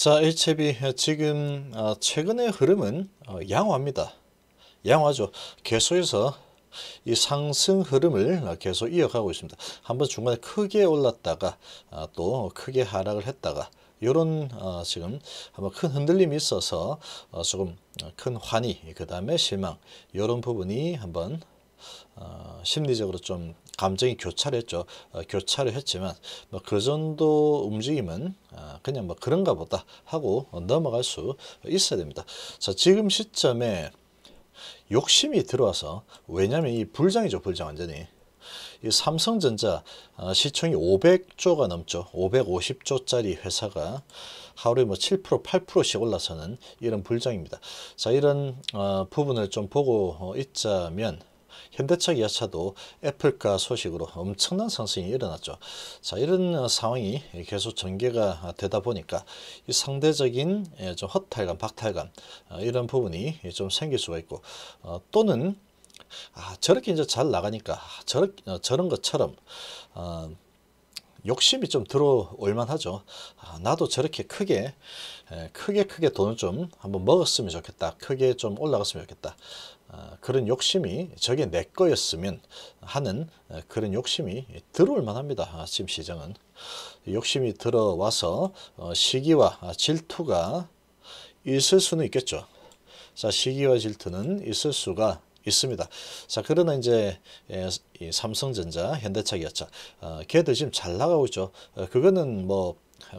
자 일체비 지금 어, 최근의 흐름은 어, 양호합니다 양화죠. 계속해서 이 상승 흐름을 어, 계속 이어가고 있습니다. 한번 중간에 크게 올랐다가 또 크게 하락을 했다가 이런 지금 한번 큰 흔들림이 있어서 조금 큰 환희 그 다음에 실망 이런 부분이 한번 심리적으로 좀 감정이 교차했죠. 어, 교차를 했지만 뭐그 정도 움직임은 어, 그냥 뭐 그런가 보다 하고 넘어갈 수 있어야 됩니다. 자 지금 시점에 욕심이 들어와서 왜냐하면 이 불장이죠 불장 완전히 이 삼성전자 어, 시총이 500조가 넘죠. 550조짜리 회사가 하루에 뭐 7%, 8%씩 올라서는 이런 불장입니다. 자 이런 어, 부분을 좀 보고 있자면 현대차 기아차도 애플가 소식으로 엄청난 상승이 일어났죠. 자 이런 상황이 계속 전개가 되다 보니까 이 상대적인 예, 좀 허탈감, 박탈감 어, 이런 부분이 좀 생길 수가 있고 어, 또는 아, 저렇게 이제 잘 나가니까 저렇, 어, 저런 것처럼 어, 욕심이 좀 들어올만 하죠. 아, 나도 저렇게 크게, 예, 크게 크게 돈을 좀 한번 먹었으면 좋겠다. 크게 좀 올라갔으면 좋겠다. 아, 그런 욕심이 저게 내 거였으면 하는 아, 그런 욕심이 들어올 만합니다. 아, 지금 시장은 욕심이 들어와서 어, 시기와 질투가 있을 수는 있겠죠. 자 시기와 질투는 있을 수가 있습니다. 자 그러나 이제 예, 삼성전자, 현대차, 기아차 어, 걔들 지금 잘 나가고 있죠. 어, 그거는 뭐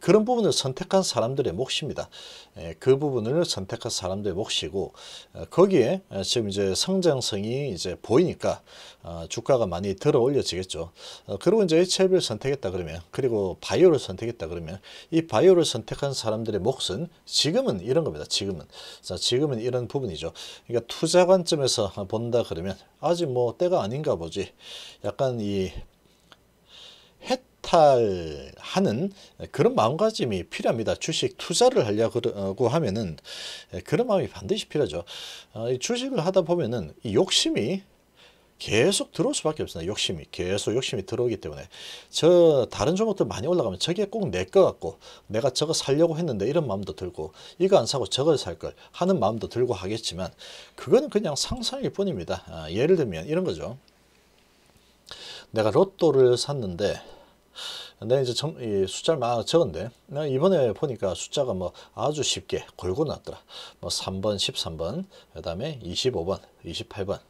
그런 부분을 선택한 사람들의 몫입니다. 예, 그 부분을 선택한 사람들의 몫이고 어, 거기에 어, 지금 이제 성장성이 이제 보이니까 어, 주가가 많이 들어 올려지겠죠. 그리고 이제 HLB를 선택했다 그러면 그리고 바이오를 선택했다 그러면 이 바이오를 선택한 사람들의 몫은 지금은 이런 겁니다. 지금은 자 지금은 이런 부분이죠. 그러니까 투자 관점에서 본다 그러면 아직 뭐 때가 아닌가 보지. 약간 이 박탈하는 그런 마음가짐이 필요합니다. 주식 투자를 하려고 하면은 그런 마음이 반드시 필요하죠. 아, 주식을 하다 보면은 욕심이 계속 들어올 수밖에 없습니다. 욕심이 계속 욕심이 들어오기 때문에 저 다른 종목들 많이 올라가면 저게 꼭내거 같고 내가 저거 살려고 했는데 이런 마음도 들고 이거 안 사고 저걸 살 걸 하는 마음도 들고 하겠지만 그건 그냥 상상일 뿐입니다. 아, 예를 들면 이런 거죠. 내가 로또를 샀는데 근데 이제 점, 이 숫자를 막 적은데 내 이번에 보니까 숫자가 뭐 아주 쉽게 골고 났더라. 뭐 3번, 13번, 그다음에 25번, 28번,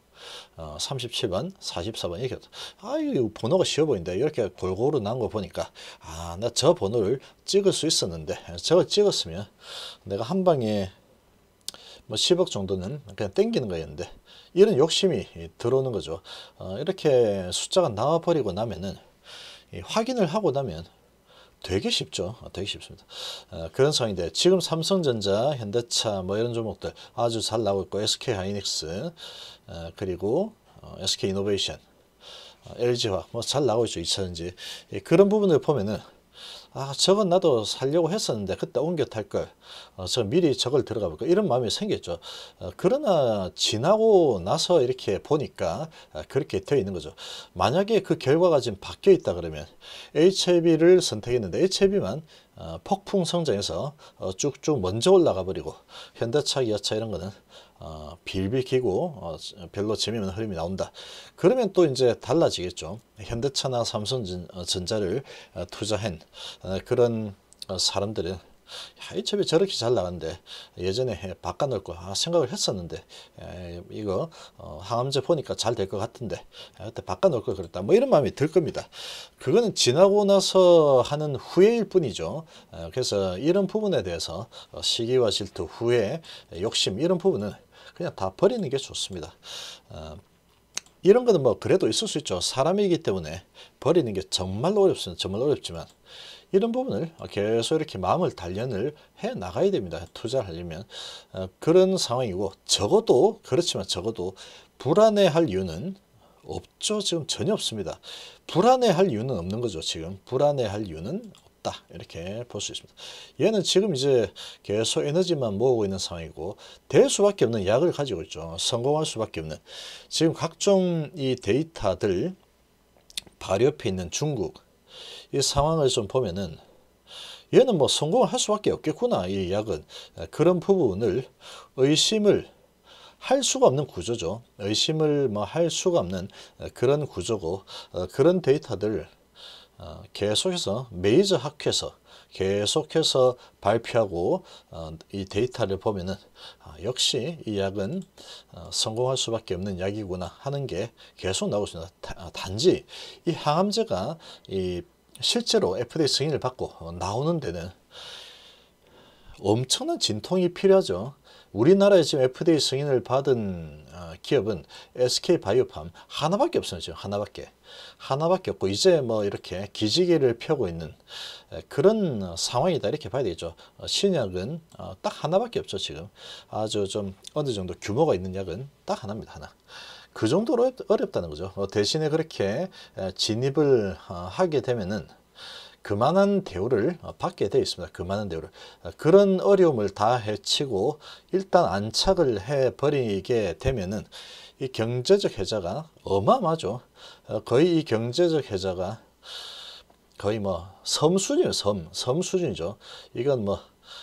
어, 37번, 44번 이렇게 아 이거 번호가 쉬워 보인다 이렇게 골고루 난 거 보니까 아나 저 번호를 찍을 수 있었는데 저걸 찍었으면 내가 한 방에 뭐 10억 정도는 그냥 땡기는 거였는데 이런 욕심이 들어오는 거죠 어, 이렇게 숫자가 나와버리고 나면은 확인을 하고 나면 되게 쉽죠. 아, 되게 쉽습니다. 어, 그런 상황인데 지금 삼성전자, 현대차 뭐 이런 종목들 아주 잘 나오고 있고 SK하이닉스 어, 그리고 SK이노베이션, 어, LG화학 뭐잘 나오고 있죠. 2차전지. 그런 부분을 보면은 아 저건 나도 살려고 했었는데 그때 옮겨 탈걸 어, 미리 저걸 들어가 볼까 이런 마음이 생겼죠 어, 그러나 지나고 나서 이렇게 보니까 어, 그렇게 되어 있는 거죠 만약에 그 결과가 지금 바뀌어 있다 그러면 HIV를 선택했는데 HIV만 어, 폭풍 성장에서 어, 쭉쭉 먼저 올라가 버리고 현대차, 기아차 이런 거는 어, 빌비키고 어, 별로 재미없는 흐름이 나온다. 그러면 또 이제 달라지겠죠. 현대차나 삼성전자를 어, 어, 투자한 어, 그런 사람들은 이 첩이 저렇게 잘나는데 예전에 바꿔놓고 아, 생각을 했었는데 이거 어, 항암제 보니까 잘 될 것 같은데 그때 바꿔놓을 걸 그랬다 뭐 이런 마음이 들 겁니다. 그거는 지나고 나서 하는 후회일 뿐이죠. 그래서 이런 부분에 대해서 어, 시기와 질투, 후회, 욕심 이런 부분은 그냥 다 버리는 게 좋습니다. 어, 이런 거는 뭐 그래도 있을 수 있죠. 사람이기 때문에 버리는 게 정말 어렵습니다. 정말 어렵지만 이런 부분을 계속 이렇게 마음을 단련을 해 나가야 됩니다. 투자를 하려면 어, 그런 상황이고 적어도 그렇지만 적어도 불안해할 이유는 없죠. 지금 전혀 없습니다. 불안해할 이유는 없는 거죠. 지금 불안해할 이유는 없다. 이렇게 볼 수 있습니다. 얘는 지금 이제 계속 에너지만 모으고 있는 상황이고 될 수밖에 없는 약을 가지고 있죠. 성공할 수밖에 없는 지금 각종 이 데이터들 발 옆에 있는 중국 이 상황을 좀 보면은 얘는 뭐 성공할 수밖에 없겠구나 이 약은 그런 부분을 의심을 할 수가 없는 구조죠. 의심을 뭐 할 수가 없는 그런 구조고 어, 그런 데이터들 어, 계속해서 메이저 학회에서 계속해서 발표하고 어, 이 데이터를 보면은 아, 역시 이 약은 성공할 수밖에 없는 약이구나 하는 게 계속 나오고 있습니다. 아, 단지 이 항암제가 이 실제로 FDA 승인을 받고 어, 나오는 데는 엄청난 진통이 필요하죠. 우리나라에 지금 FDA 승인을 받은 어, 기업은 SK바이오팜 하나밖에 없어요. 지금 하나밖에. 하나밖에 없고 이제 뭐 이렇게 기지개를 펴고 있는 그런 어, 상황이다 이렇게 봐야 되죠. 신약은 딱 하나밖에 없죠. 지금 아주 좀 어느 정도 규모가 있는 약은 딱 하나입니다. 하나. 그 정도로 어렵다는 거죠. 어, 대신에 그렇게 진입을 어, 하게 되면은 그만한 대우를 어, 받게 되어 있습니다. 그만한 대우를. 그런 어려움을 다 해치고 일단 안착을 해버리게 되면은 이 경제적 해자가 어마어마하죠. 거의 이 경제적 해자가 거의 뭐섬 수준이에요. 섬. 섬 수준이죠. 이건 뭐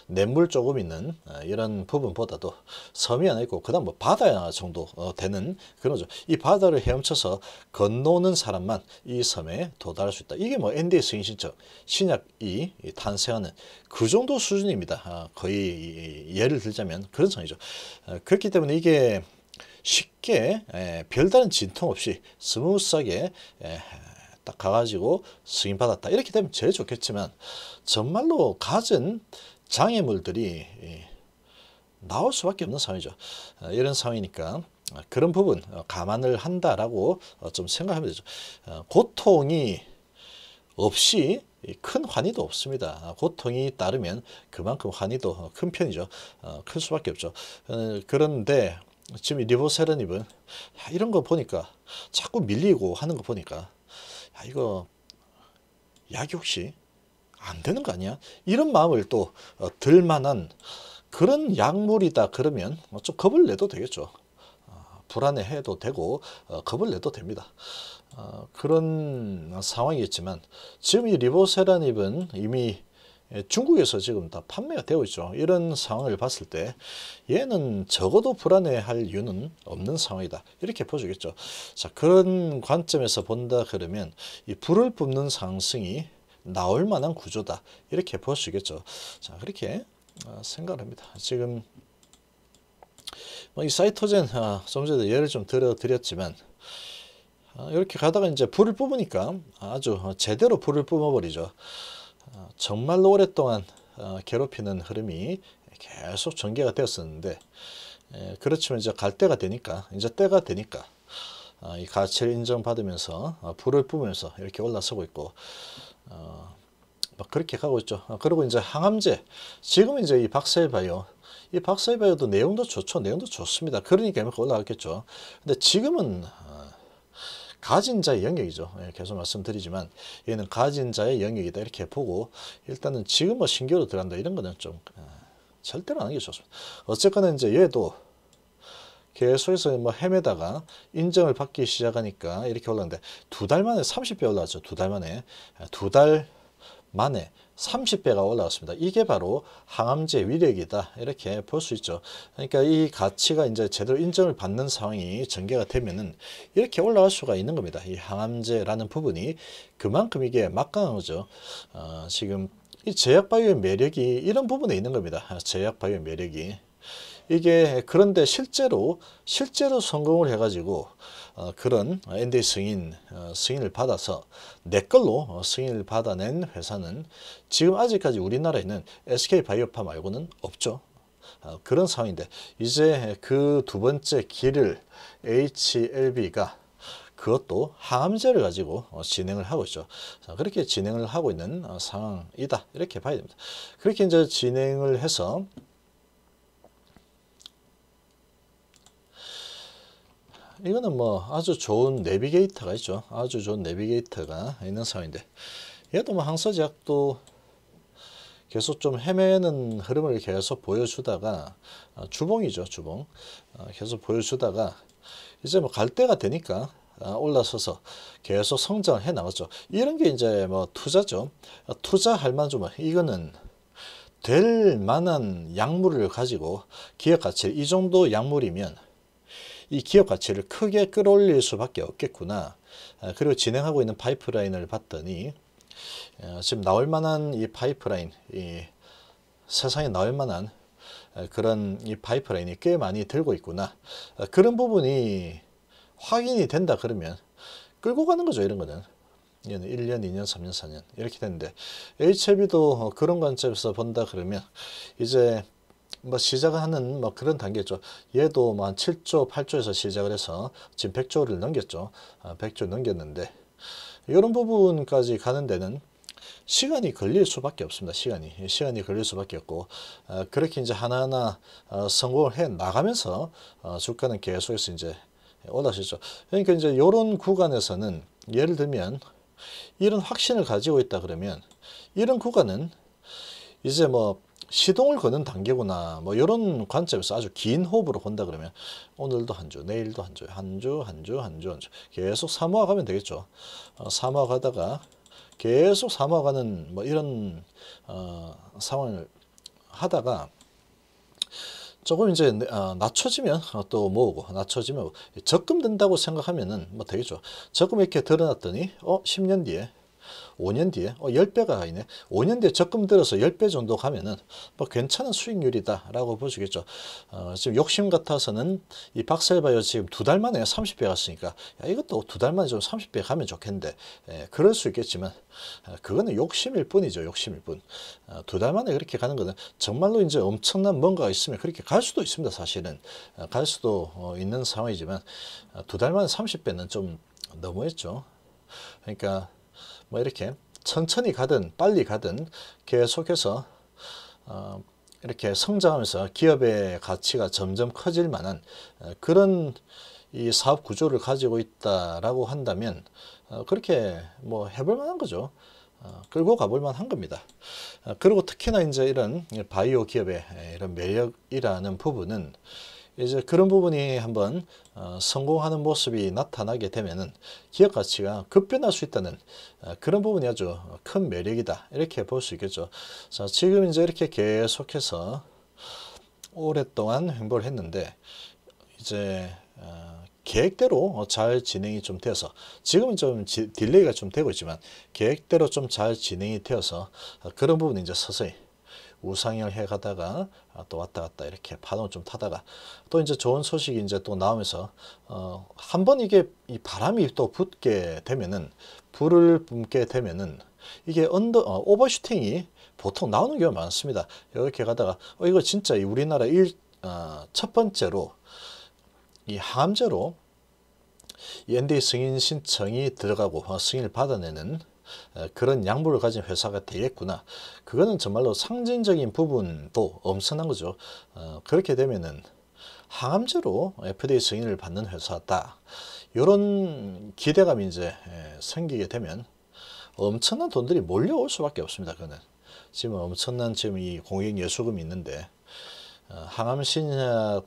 냇물 조금 있는 어, 이런 부분보다도 섬이 하나 있고 그다음 뭐 바다 정도 어, 되는 그런 거죠. 이 바다를 헤엄쳐서 건너오는 사람만 이 섬에 도달할 수 있다. 이게 뭐 n 디 a 승인신청 신약이 탄생하는 그 정도 수준입니다. 아, 거의 예를 들자면 그런 상이죠. 어, 그렇기 때문에 이게 쉽게 별다른 진통 없이 스무스하게 딱 가가지고 승인받았다. 이렇게 되면 제일 좋겠지만 정말로 가진 장애물들이 예, 나올 수밖에 없는 상황이죠. 아, 이런 상황이니까 아, 그런 부분 어, 감안을 한다라고 어, 좀 생각하면 되죠. 아, 고통이 없이 큰 환희도 없습니다. 고통이 따르면 그만큼 환희도 큰 편이죠. 어, 클 수밖에 없죠. 그런데 지금 리보세르닙은 이런 거 보니까 자꾸 밀리고 하는 거 보니까 이거 약이 혹시 안 되는 거 아니야? 이런 마음을 또 어, 들만한 그런 약물이다 그러면 뭐 좀 겁을 내도 되겠죠. 아, 불안해해도 되고 어, 겁을 내도 됩니다. 어, 그런 상황이었지만 지금 이 리보세라닙은 이미 중국에서 지금 다 판매가 되고 있죠. 이런 상황을 봤을 때 얘는 적어도 불안해할 이유는 없는 상황이다. 이렇게 보여주겠죠. 자 그런 관점에서 본다 그러면 이 불을 뿜는 상승이 나올 만한 구조다. 이렇게 보시겠죠. 자, 그렇게 어, 생각합니다. 지금 뭐 이 사이토젠 아, 좀 전에 예를 좀 들어드렸지만 아, 이렇게 가다가 이제 불을 뿜으니까 아주 제대로 불을 뿜어버리죠. 아, 정말로 오랫동안 아, 괴롭히는 흐름이 계속 전개가 되었었는데 에, 예, 그렇지만 이제 갈 때가 되니까 이제 때가 되니까 아, 이 가치를 인정받으면서 아, 불을 뿜으면서 이렇게 올라서고 있고 어, 막 그렇게 가고 있죠. 어, 그리고 이제 항암제 지금 이제 이 박셀바이오 이 박셀바이오도 내용도 좋죠. 내용도 좋습니다. 그러니까 올라갔겠죠. 근데 지금은 어, 가진 자의 영역이죠. 예, 계속 말씀드리지만 얘는 가진 자의 영역이다 이렇게 보고 일단은 지금 뭐 신규로 들어간다 이런 거는 좀 어, 절대로 안 하는 게 좋습니다. 어쨌거나 이제 얘도 계속해서 뭐 헤매다가 인정을 받기 시작하니까 이렇게 올랐는데 두 달 만에 30배 올라왔죠. 두 달 만에. 두 달 만에 30배가 올라왔습니다. 이게 바로 항암제 위력이다. 이렇게 볼 수 있죠. 그러니까 이 가치가 이제 제대로 인정을 받는 상황이 전개가 되면은 이렇게 올라갈 수가 있는 겁니다. 이 항암제라는 부분이 그만큼 이게 막강한 거죠. 어, 지금 이 제약 바이오의 매력이 이런 부분에 있는 겁니다. 제약 바이오의 매력이. 이게 그런데 실제로 실제로 성공을 해가지고 어, 그런 NDA 승인 어, 승인을 받아서 내 걸로 어, 승인을 받아낸 회사는 지금 아직까지 우리나라에는 SK 바이오파 말고는 없죠. 어, 그런 상황인데 이제 그 두 번째 길을 HLB가 그것도 항암제를 가지고 어, 진행을 하고 있죠. 그렇게 진행을 하고 있는 어, 상황이다. 이렇게 봐야 됩니다. 그렇게 이제 진행을 해서 이거는 뭐 아주 좋은 내비게이터가 있죠. 아주 좋은 내비게이터가 있는 상황인데 얘도 뭐 항서제약도 계속 좀 헤매는 흐름을 계속 보여주다가 아, 주봉이죠. 주봉 아, 계속 보여주다가 이제 뭐 갈 때가 되니까 아, 올라서서 계속 성장해 을 나갔죠. 이런 게 이제 뭐 투자죠. 투자할 만한 좀 이거는 될 만한 약물을 가지고 기업 가치 이 정도 약물이면 이 기업 가치를 크게 끌어올릴 수밖에 없겠구나. 아, 그리고 진행하고 있는 파이프라인을 봤더니 아, 지금 나올 만한 이 파이프라인, 이 세상에 나올 만한 아, 그런 이 파이프라인이 꽤 많이 들고 있구나. 그런 부분이 확인이 된다 그러면 끌고 가는 거죠. 이런 거는. 1년, 2년, 3년, 4년 이렇게 되는데 HLB도 그런 관점에서 본다 그러면 이제 뭐 시작하는 을뭐 그런 단계죠. 얘도 뭐한 7조, 8조에서 시작을 해서 지금 100조를 넘겼죠. 아, 100조 넘겼는데 이런 부분까지 가는 데는 시간이 걸릴 수밖에 없습니다. 시간이 시간이 걸릴 수밖에 없고 아, 그렇게 이제 하나하나 어, 성공을 해 나가면서 어, 주가는 계속해서 이제 올라서죠. 그러니까 이제 이런 구간에서는 예를 들면 이런 확신을 가지고 있다 그러면 이런 구간은 이제 뭐 시동을 거는 단계구나 뭐 이런 관점에서 아주 긴 호흡으로 본다 그러면 오늘도 한 주, 내일도 한 주, 한 주, 한 주, 한 주, 한주 계속 삼아가면 되겠죠. 어, 삼아가다가 계속 삼아가는 뭐 이런 어, 상황을 하다가 조금 이제 어, 낮춰지면 또 모으고 낮춰지면 적금 든다고 생각하면은 뭐 되겠죠. 적금 이렇게 들어놨더니 어 10년 뒤에 5년 뒤에 어, 10배가 아니네. 5년 뒤에 적금 들어서 10배 정도 가면은 뭐 괜찮은 수익률이다라고 보시겠죠. 어, 지금 욕심 같아서는 이 박셀바이오 지금 두 달 만에 30배 갔으니까 야, 이것도 두 달 만에 좀 30배 가면 좋겠는데 예, 그럴 수 있겠지만 어, 그거는 욕심일 뿐이죠. 욕심일 뿐. 어, 두 달 만에 그렇게 가는 거는 정말로 이제 엄청난 뭔가가 있으면 그렇게 갈 수도 있습니다. 사실은 어, 갈 수도 어, 있는 상황이지만 어, 두달 만에 30배는 좀 너무했죠. 그러니까 뭐 이렇게 천천히 가든 빨리 가든 계속해서 어, 이렇게 성장하면서 기업의 가치가 점점 커질 만한 어, 그런 이 사업 구조를 가지고 있다라고 한다면 어, 그렇게 뭐 해볼 만한 거죠. 어, 끌고 가볼 만한 겁니다. 그리고 특히나 이제 이런 바이오 기업의 이런 매력이라는 부분은 이제 그런 부분이 한번 어, 성공하는 모습이 나타나게 되면은 기업 가치가 급변할 수 있다는 어, 그런 부분이 아주 큰 매력이다 이렇게 볼 수 있겠죠. 자 지금 이제 이렇게 계속해서 오랫동안 횡보를 했는데 이제 어, 계획대로 잘 진행이 좀 되어서 지금은 좀 지, 딜레이가 좀 되고 있지만 계획대로 좀 잘 진행이 되어서 그런 부분이 이제 서서히 우상향을 해 가다가 아, 또 왔다 갔다 이렇게 바람을좀 타다가 또 이제 좋은 소식이 이제 또 나오면서 어, 한번 이게 이 바람이 또 붙게 되면은 불을 붙게 되면은 이게 언더 어, 오버슈팅이 보통 나오는 경우가 많습니다. 이렇게 가다가 어, 이거 진짜 우리나라 일, 어, 번째로 이 항암제로 이 n 승인 신청이 들어가고 어, 승인을 받아내는 그런 양보를 가진 회사가 되겠구나. 그거는 정말로 상징적인 부분도 엄선한 거죠. 어, 그렇게 되면은 항암제로 FDA 승인을 받는 회사다. 이런 기대감이 이제 생기게 되면 엄청난 돈들이 몰려올 수밖에 없습니다. 그는 지금 엄청난 지금 이 공익 예수금이 있는데 어, 항암 신약은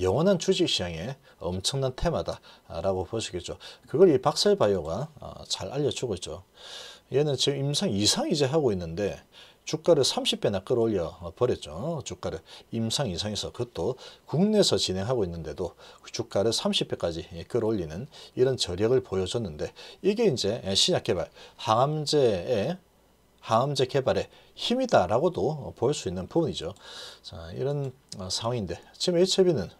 영원한 주식시장의 엄청난 테마다라고 보시겠죠. 그걸 이박의바이오가잘 어, 알려주고 있죠. 얘는 지금 임상 이상 이제 하고 있는데 주가를 30배나 끌어올려 버렸죠. 주가를 임상 이상에서 그것도 국내에서 진행하고 있는데도 주가를 30배까지 끌어올리는 이런 저력을 보여줬는데 이게 이제 신약 개발 항암제의 항암제 개발의 힘이다라고도 볼 수 있는 부분이죠. 자, 이런 어, 상황인데 지금 HIV는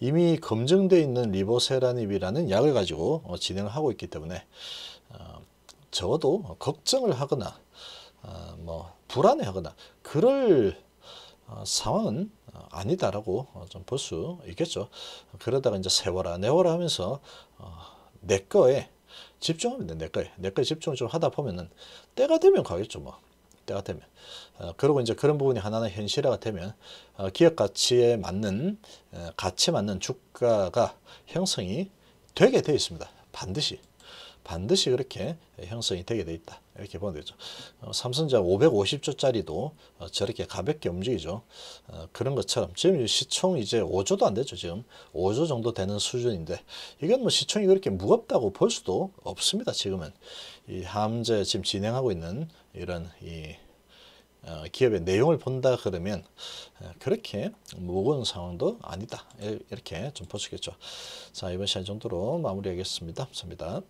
이미 검증되어 있는 리보세라닙이라는 약을 가지고 어, 진행을 하고 있기 때문에 어, 적어도 뭐 걱정을 하거나 어, 뭐 불안해하거나 그럴 어, 상황은 어, 아니다라고 어, 좀볼 수 있겠죠. 그러다가 이제 세워라 내워라 하면서 어, 내 거에 집중하면 돼. 내 거에 내 거에 집중을 좀 하다 보면은 때가 되면 가겠죠 뭐. 때가 되면 어, 그리고 이제 그런 부분이 하나는 현실화가 되면 어, 기업 가치에 맞는 어, 가치 맞는 주가가 형성이 되게 되어 있습니다. 반드시 반드시 그렇게 형성이 되게 돼 있다. 이렇게 보면 되죠. 어, 삼성자 550조짜리도 어, 저렇게 가볍게 움직이죠. 어, 그런 것처럼 지금 시총 이제 5조도 안 되죠. 지금 5조 정도 되는 수준인데 이건 뭐 시총이 그렇게 무겁다고 볼 수도 없습니다. 지금은 이 함재 지금 진행하고 있는 이런 이 기업의 내용을 본다 그러면 그렇게 무거운 상황도 아니다 이렇게 좀 보시겠죠 자 이번 시간 정도로 마무리하겠습니다 감사합니다